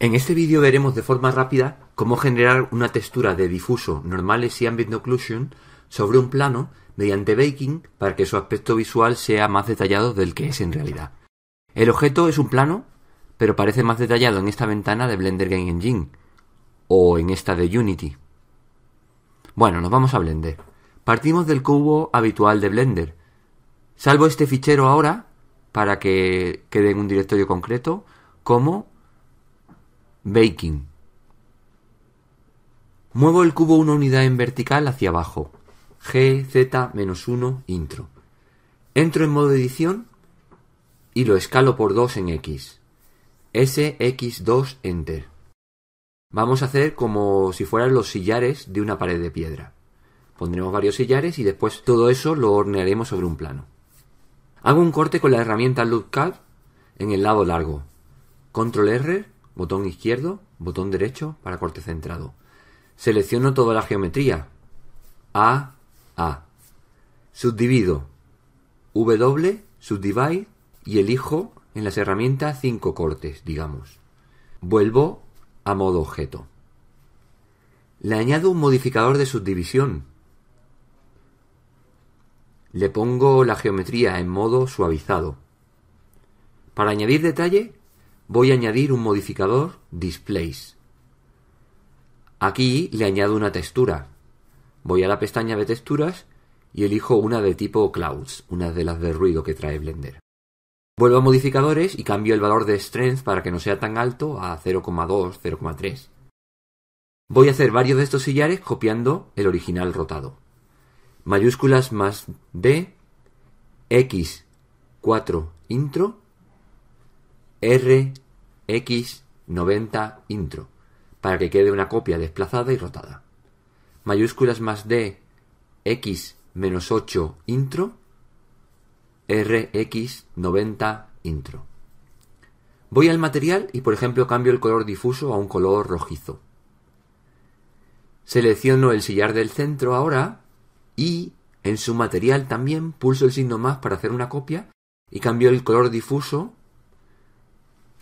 En este vídeo veremos de forma rápida cómo generar una textura de difuso normales y ambient occlusion sobre un plano mediante baking para que su aspecto visual sea más detallado del que es en realidad. El objeto es un plano, pero parece más detallado en esta ventana de Blender Game Engine o en esta de Unity. Bueno, nos vamos a Blender. Partimos del cubo habitual de Blender. Salvo este fichero ahora para que quede en un directorio concreto como Baking. Muevo el cubo una unidad en vertical hacia abajo. gz 1, intro. Entro en modo edición y lo escalo por 2 en X. sx X, 2, enter. Vamos a hacer como si fueran los sillares de una pared de piedra. Pondremos varios sillares y después todo eso lo hornearemos sobre un plano. Hago un corte con la herramienta Loop Cut en el lado largo. Control R botón izquierdo, botón derecho para corte centrado. Selecciono toda la geometría. A, A. Subdivido. W, subdivide y elijo en las herramientas 5 cortes, digamos. Vuelvo a modo objeto. Le añado un modificador de subdivisión. Le pongo la geometría en modo suavizado. Para añadir detalle, voy a añadir un modificador Displays. Aquí le añado una textura. Voy a la pestaña de texturas y elijo una de tipo Clouds, una de las de ruido que trae Blender. Vuelvo a modificadores y cambio el valor de Strength para que no sea tan alto a 0,2, 0,3. Voy a hacer varios de estos sillares copiando el original rotado. Mayúsculas más D, X, 4, intro RX90 intro para que quede una copia desplazada y rotada. Mayúsculas más D X menos 8 intro RX90 intro. Voy al material y por ejemplo cambio el color difuso a un color rojizo. Selecciono el sillar del centro ahora y en su material también pulso el signo más para hacer una copia y cambio el color difuso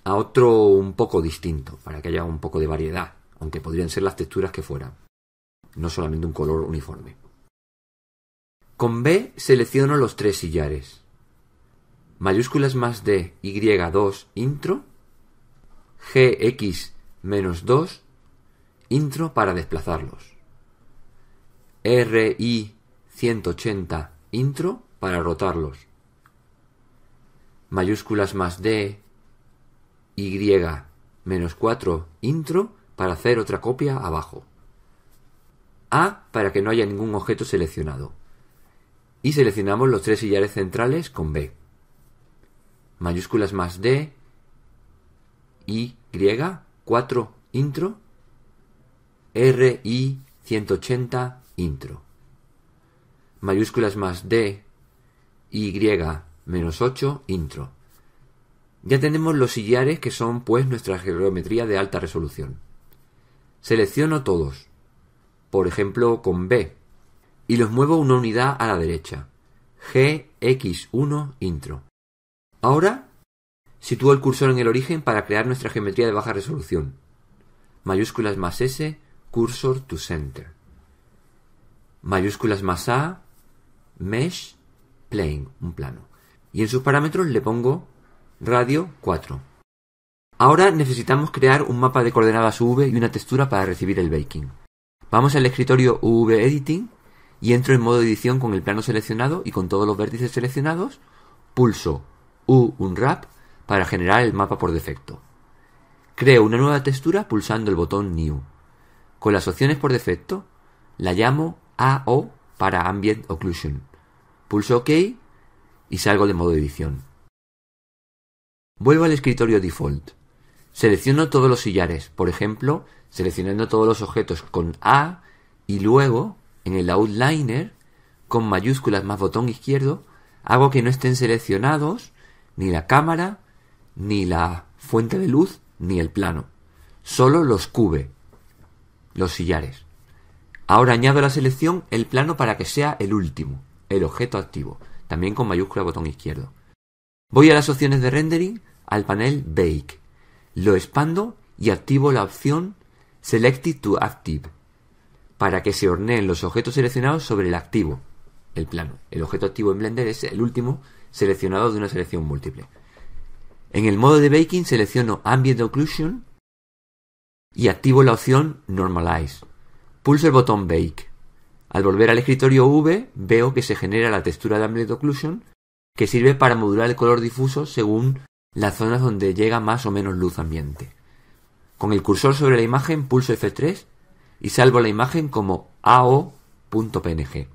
a otro un poco distinto, para que haya un poco de variedad, aunque podrían ser las texturas que fueran, no solamente un color uniforme. Con B selecciono los tres sillares. Mayúsculas más D, Y2, intro, GX menos 2, intro para desplazarlos. RI 180, intro para rotarlos. Mayúsculas más D, y menos 4 intro para hacer otra copia abajo. A para que no haya ningún objeto seleccionado. Y seleccionamos los tres sillares centrales con B. Mayúsculas más D, Y, 4 intro, r I, 180 intro. Mayúsculas más D, Y menos 8 intro. Ya tenemos los sillares que son pues nuestra geometría de alta resolución. Selecciono todos, por ejemplo con B, y los muevo una unidad a la derecha, GX1 intro. Ahora sitúo el cursor en el origen para crear nuestra geometría de baja resolución. Mayúsculas más S, cursor to center. Mayúsculas más A, mesh, plane, un plano. Y en sus parámetros le pongo Radio 4. Ahora necesitamos crear un mapa de coordenadas UV y una textura para recibir el baking. Vamos al escritorio UV Editing y entro en modo edición con el plano seleccionado y con todos los vértices seleccionados, pulso U Unwrap para generar el mapa por defecto. Creo una nueva textura pulsando el botón New. Con las opciones por defecto, la llamo AO para Ambient Occlusion. Pulso OK y salgo de modo edición. Vuelvo al escritorio default. Selecciono todos los sillares, por ejemplo, seleccionando todos los objetos con A y luego, en el outliner, con mayúsculas más botón izquierdo, hago que no estén seleccionados ni la cámara, ni la fuente de luz, ni el plano. Solo los cube, los sillares. Ahora añado a la selección el plano para que sea el último, el objeto activo, también con mayúscula botón izquierdo. Voy a las opciones de rendering, al panel Bake. Lo expando y activo la opción Selected to Active para que se horneen los objetos seleccionados sobre el activo, el plano. El objeto activo en Blender es el último seleccionado de una selección múltiple. En el modo de baking selecciono Ambient Occlusion y activo la opción Normalize. Pulso el botón Bake. Al volver al escritorio V veo que se genera la textura de Ambient Occlusion que sirve para modular el color difuso según las zonas donde llega más o menos luz ambiente. Con el cursor sobre la imagen pulso F3 y salvo la imagen como AO.png.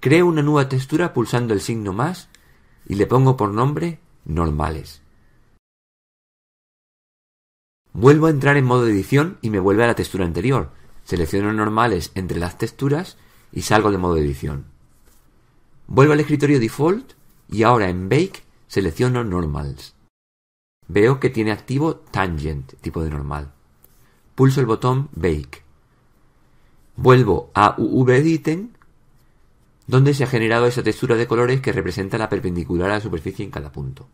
Creo una nueva textura pulsando el signo más y le pongo por nombre normales. Vuelvo a entrar en modo edición y me vuelve a la textura anterior. Selecciono normales entre las texturas y salgo de modo edición. Vuelvo al escritorio Default y ahora en Bake selecciono Normals. Veo que tiene activo Tangent, tipo de normal. Pulso el botón Bake. Vuelvo a UV Editing, donde se ha generado esa textura de colores que representa la perpendicular a la superficie en cada punto.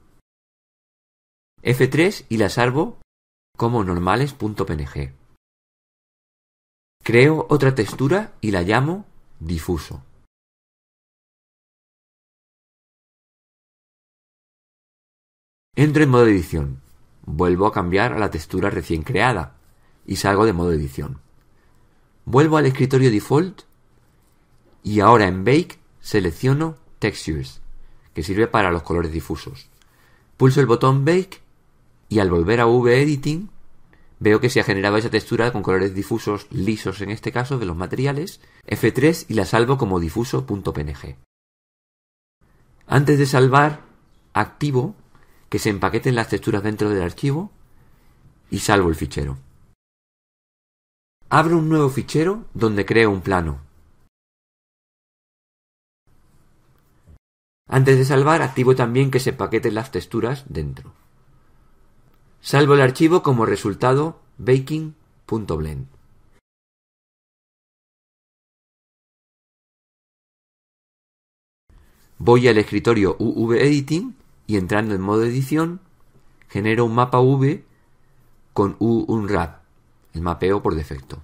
F3 y la salvo como normales.png. Creo otra textura y la llamo difuso. Entro en modo edición. Vuelvo a cambiar a la textura recién creada y salgo de modo edición. Vuelvo al escritorio default y ahora en Bake selecciono Textures, que sirve para los colores difusos. Pulso el botón Bake y al volver a V Editing veo que se ha generado esa textura con colores difusos lisos en este caso de los materiales, F3 y la salvo como difuso.png. Antes de salvar, activo que se empaqueten las texturas dentro del archivo y salvo el fichero. Abro un nuevo fichero donde creo un plano. Antes de salvar, activo también que se empaqueten las texturas dentro. Salvo el archivo como resultado baking.blend. Voy al escritorio UV Editing y entrando en modo edición, genero un mapa V con U rad el mapeo por defecto.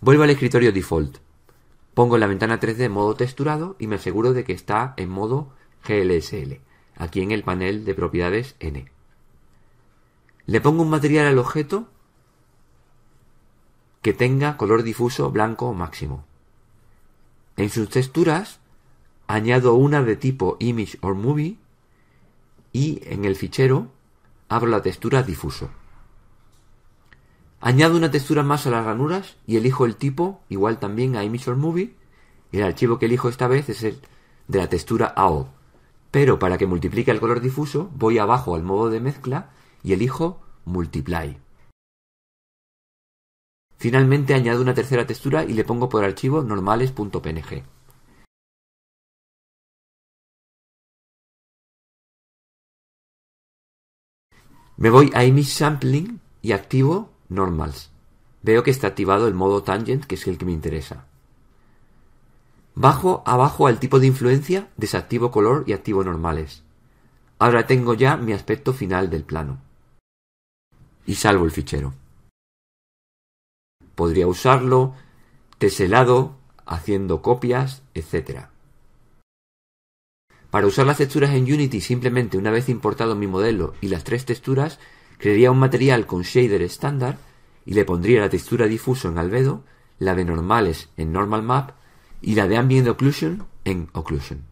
Vuelvo al escritorio default. Pongo la ventana 3D en modo texturado y me aseguro de que está en modo GLSL, aquí en el panel de propiedades N. Le pongo un material al objeto que tenga color difuso blanco máximo. En sus texturas añado una de tipo Image or Movie y en el fichero abro la textura difuso. Añado una textura más a las ranuras y elijo el tipo, igual también a Image Movie, el archivo que elijo esta vez es el de la textura AO. Pero para que multiplique el color difuso, voy abajo al modo de mezcla y elijo Multiply. Finalmente añado una tercera textura y le pongo por archivo normales.png. Me voy a Image Sampling y activo Normals. Veo que está activado el modo Tangent, que es el que me interesa. Bajo abajo al tipo de influencia, desactivo color y activo normales. Ahora tengo ya mi aspecto final del plano. Y salvo el fichero. Podría usarlo teselado, haciendo copias, etc. Para usar las texturas en Unity simplemente una vez importado mi modelo y las tres texturas, crearía un material con shader estándar y le pondría la textura difuso en albedo, la de normales en normal map y la de ambient occlusion en occlusion.